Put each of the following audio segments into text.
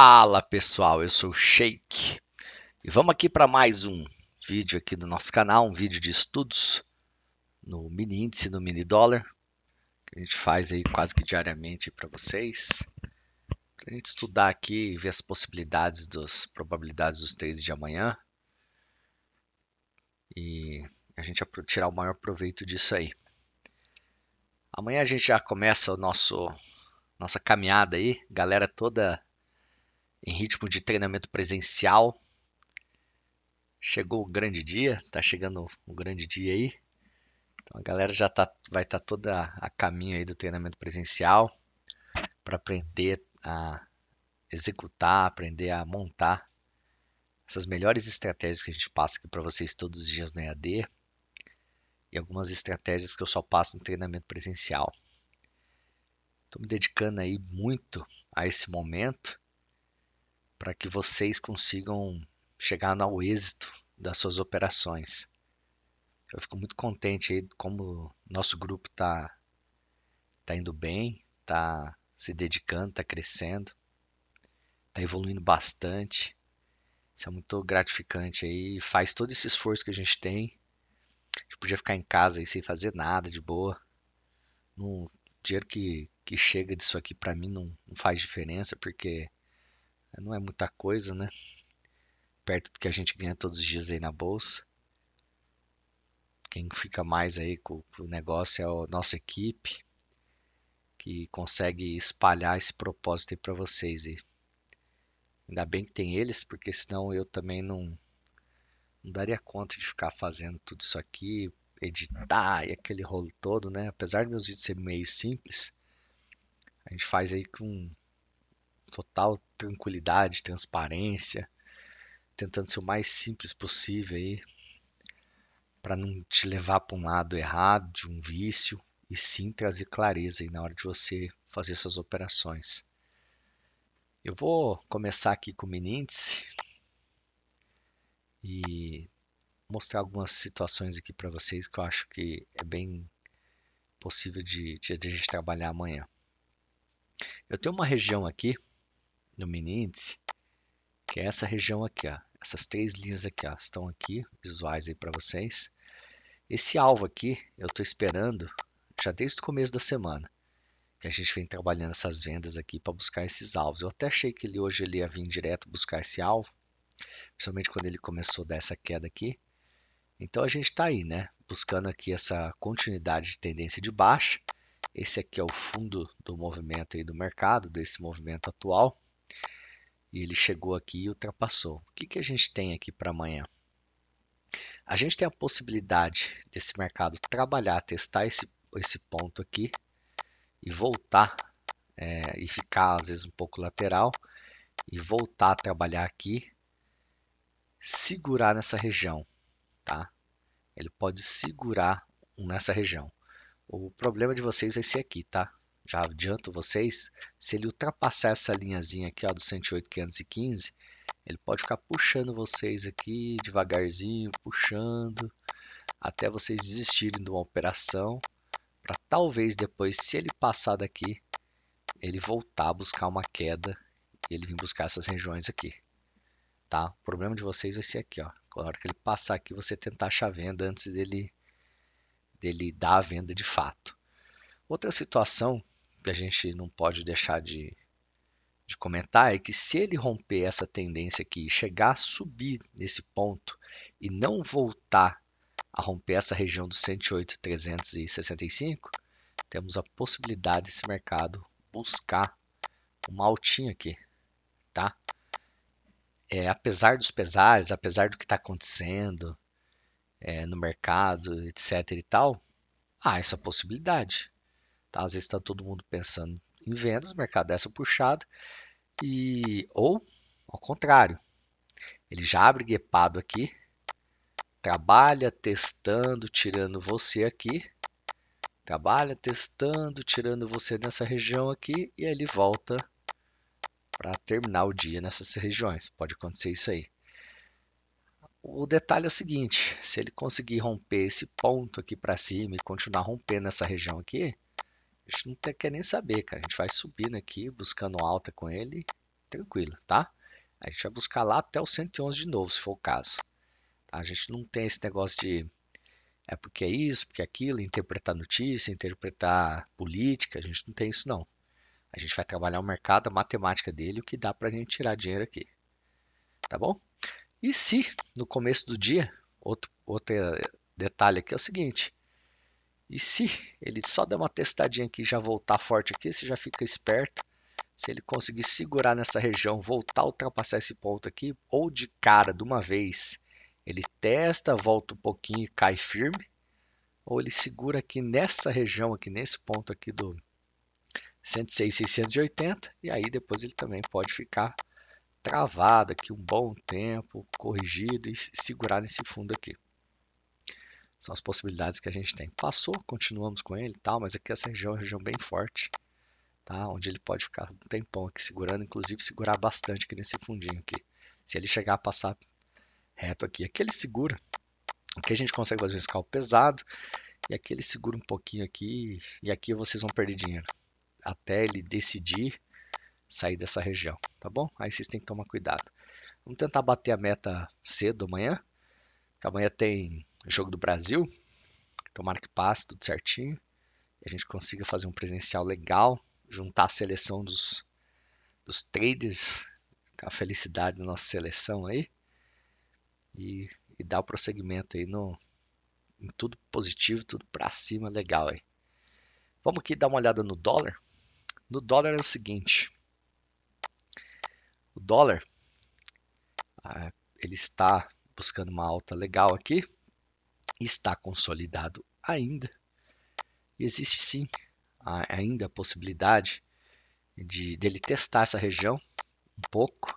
Fala pessoal, eu sou o Shake e vamos aqui para mais um vídeo aqui do nosso canal, um vídeo de estudos no mini índice, no mini dólar, que a gente faz aí quase que diariamente para vocês, para a gente estudar aqui e ver as possibilidades das probabilidades dos trades de amanhã e a gente tirar o maior proveito disso aí. Amanhã a gente já começa o nosso nossa caminhada aí, galera toda em ritmo de treinamento presencial. Chegou o grande dia, tá chegando o grande dia aí. Então a galera já tá, vai estar tá toda a caminho aí do treinamento presencial para aprender a executar, aprender a montar essas melhores estratégias que a gente passa aqui para vocês todos os dias no EAD e algumas estratégias que eu só passo no treinamento presencial. Estou me dedicando aí muito a esse momento para que vocês consigam chegar ao êxito das suas operações. Eu fico muito contente aí como nosso grupo está tá indo bem, está se dedicando, está crescendo, está evoluindo bastante. Isso é muito gratificante aí, faz todo esse esforço que a gente tem. A gente podia ficar em casa aí sem fazer nada de boa. Num dinheiro que, que chega disso aqui para mim não, não faz diferença, porque é, não é muita coisa, né? Perto do que a gente ganha todos os dias aí na bolsa. Quem fica mais aí com, com o negócio é a nossa equipe, que consegue espalhar esse propósito aí para vocês. E ainda bem que tem eles, porque senão eu também não, não daria conta de ficar fazendo tudo isso aqui, editar e aquele rolo todo, né? Apesar de meus vídeos serem meio simples, a gente faz aí com total tranquilidade, transparência, tentando ser o mais simples possível aí, para não te levar para um lado errado, de um vício, e sim trazer clareza aí na hora de você fazer suas operações. Eu vou começar aqui com o Miníndice e mostrar algumas situações aqui para vocês que eu acho que é bem possível de, de a gente trabalhar amanhã. Eu tenho uma região aqui Dominante, que é essa região aqui, ó. Essas três linhas aqui, ó, estão aqui, visuais aí para vocês. Esse alvo aqui, eu estou esperando já desde o começo da semana, que a gente vem trabalhando essas vendas aqui para buscar esses alvos. Eu até achei que ele hoje ele ia vir direto buscar esse alvo, principalmente quando ele começou a dar essa queda aqui. Então a gente está aí, né? Buscando aqui essa continuidade de tendência de baixa. Esse aqui é o fundo do movimento aí do mercado, desse movimento atual. E ele chegou aqui e ultrapassou. O que, que a gente tem aqui para amanhã? A gente tem a possibilidade desse mercado trabalhar, testar esse, esse ponto aqui e voltar é, e ficar às vezes um pouco lateral e voltar a trabalhar aqui, segurar nessa região, tá? Ele pode segurar nessa região. O problema de vocês vai ser aqui, tá? já adianto vocês, se ele ultrapassar essa linhazinha aqui ó, do 108,515, ele pode ficar puxando vocês aqui devagarzinho, puxando, até vocês desistirem de uma operação, para talvez depois, se ele passar daqui, ele voltar a buscar uma queda e ele vir buscar essas regiões aqui. Tá? O problema de vocês vai ser aqui, ó. Na hora que ele passar aqui, você tentar achar a venda antes dele, dele dar a venda de fato. Outra situação a gente não pode deixar de, de comentar é que se ele romper essa tendência aqui, chegar a subir nesse ponto e não voltar a romper essa região dos 108,365, temos a possibilidade desse mercado buscar uma altinha aqui, tá? É, apesar dos pesares, apesar do que está acontecendo é, no mercado, etc e tal, há essa possibilidade. Às vezes está todo mundo pensando em vendas, o mercado dessa puxado, e ou ao contrário, ele já abre guepado aqui, trabalha testando, tirando você aqui, trabalha testando, tirando você nessa região aqui, e aí ele volta para terminar o dia nessas regiões. Pode acontecer isso aí. O detalhe é o seguinte: se ele conseguir romper esse ponto aqui para cima e continuar rompendo essa região aqui, a gente não quer nem saber, cara. A gente vai subindo aqui, buscando alta com ele, tranquilo, tá? A gente vai buscar lá até o 111 de novo, se for o caso. Tá? A gente não tem esse negócio de é porque é isso, porque é aquilo, interpretar notícia, interpretar política, a gente não tem isso não. A gente vai trabalhar o mercado, a matemática dele, o que dá para a gente tirar dinheiro aqui. Tá bom? E se no começo do dia, outro, outro eh, detalhe aqui é o seguinte, e se ele só der uma testadinha aqui e já voltar forte aqui, você já fica esperto. Se ele conseguir segurar nessa região, voltar a ultrapassar esse ponto aqui, ou de cara, de uma vez, ele testa, volta um pouquinho e cai firme, ou ele segura aqui nessa região aqui, nesse ponto aqui do 106, e aí depois ele também pode ficar travado aqui um bom tempo, corrigido e segurar nesse fundo aqui. São as possibilidades que a gente tem. Passou, continuamos com ele tal, mas aqui essa região é uma região bem forte, tá? Onde ele pode ficar um tempão aqui segurando, inclusive segurar bastante aqui nesse fundinho aqui. Se ele chegar a passar reto aqui, aqui ele segura. Aqui a gente consegue fazer um escalo pesado, e aqui ele segura um pouquinho aqui, e aqui vocês vão perder dinheiro. Até ele decidir sair dessa região, tá bom? Aí vocês têm que tomar cuidado. Vamos tentar bater a meta cedo amanhã, porque amanhã tem jogo do Brasil. Tomara que passe tudo certinho. E a gente consiga fazer um presencial legal, juntar a seleção dos, dos traders, a felicidade da nossa seleção aí. E, e dar o prosseguimento aí no, em tudo positivo, tudo para cima, legal aí. Vamos aqui dar uma olhada no dólar. No dólar é o seguinte. O dólar ah, ele está buscando uma alta legal aqui está consolidado ainda. E existe sim a, ainda a possibilidade de dele testar essa região um pouco.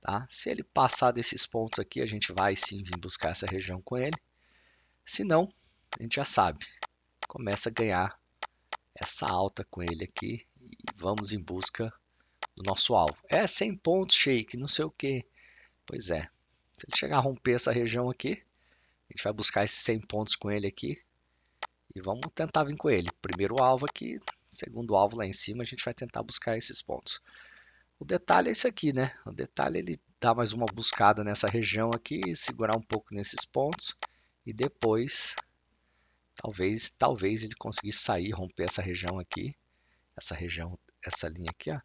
Tá? Se ele passar desses pontos aqui, a gente vai sim vir buscar essa região com ele. Se não, a gente já sabe, começa a ganhar essa alta com ele aqui e vamos em busca do nosso alvo. É 100 pontos, shake, não sei o que. Pois é, se ele chegar a romper essa região aqui, a gente vai buscar esses 100 pontos com ele aqui. E vamos tentar vir com ele. Primeiro alvo aqui, segundo alvo lá em cima, a gente vai tentar buscar esses pontos. O detalhe é esse aqui, né? O detalhe é ele dar mais uma buscada nessa região aqui, segurar um pouco nesses pontos e depois talvez talvez ele conseguir sair, romper essa região aqui, essa região, essa linha aqui, ó,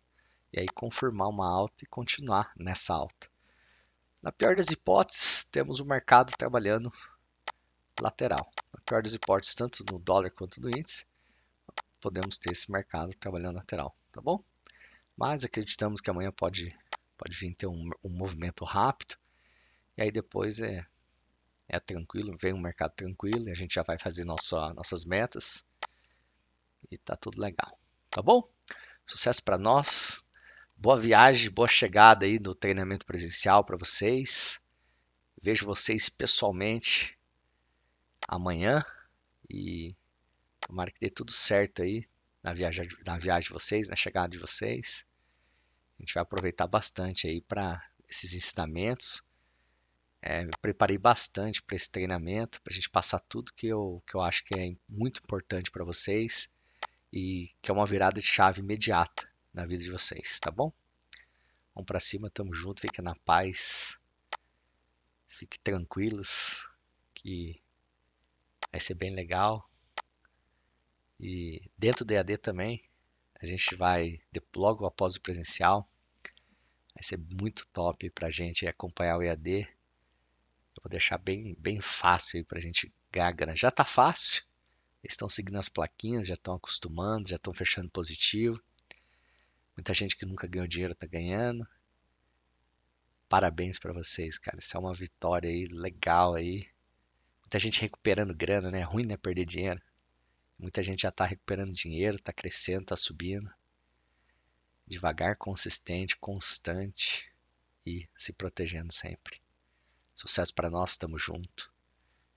e aí confirmar uma alta e continuar nessa alta. Na pior das hipóteses, temos o mercado trabalhando lateral. A pior das hipóteses, tanto no dólar quanto no índice, podemos ter esse mercado trabalhando lateral, tá bom? Mas acreditamos que amanhã pode, pode vir ter um, um movimento rápido, e aí depois é, é tranquilo, vem um mercado tranquilo, e a gente já vai fazer nosso, nossas metas, e tá tudo legal, tá bom? Sucesso para nós, boa viagem, boa chegada aí no treinamento presencial para vocês, vejo vocês pessoalmente amanhã e tomara que dê tudo certo aí na viagem, na viagem de vocês, na chegada de vocês. A gente vai aproveitar bastante aí para esses ensinamentos. É, me preparei bastante para esse treinamento, para a gente passar tudo que eu, que eu acho que é muito importante para vocês e que é uma virada de chave imediata na vida de vocês, tá bom? Vamos para cima, tamo junto, fica na paz, fique tranquilos que Vai ser bem legal. E dentro do EAD também, a gente vai, logo após o presencial, vai ser muito top para a gente acompanhar o EAD. Eu vou deixar bem, bem fácil para a gente ganhar grana. Já está fácil, eles estão seguindo as plaquinhas, já estão acostumando, já estão fechando positivo. Muita gente que nunca ganhou dinheiro está ganhando. Parabéns para vocês, cara. Isso é uma vitória aí legal aí. Muita gente recuperando grana, né? É ruim, né? Perder dinheiro. Muita gente já está recuperando dinheiro, está crescendo, está subindo. Devagar, consistente, constante e se protegendo sempre. Sucesso para nós, estamos junto.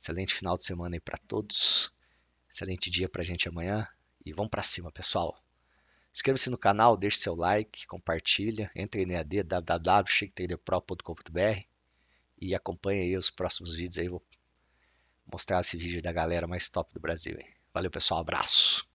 Excelente final de semana aí para todos. Excelente dia para a gente amanhã e vamos para cima, pessoal. Inscreva-se no canal, deixe seu like, compartilha, entre em EAD www.chicktraderpro.com.br e acompanhe aí os próximos vídeos aí, vou mostrar esse vídeo da galera mais top do Brasil. Hein? Valeu, pessoal. Abraço.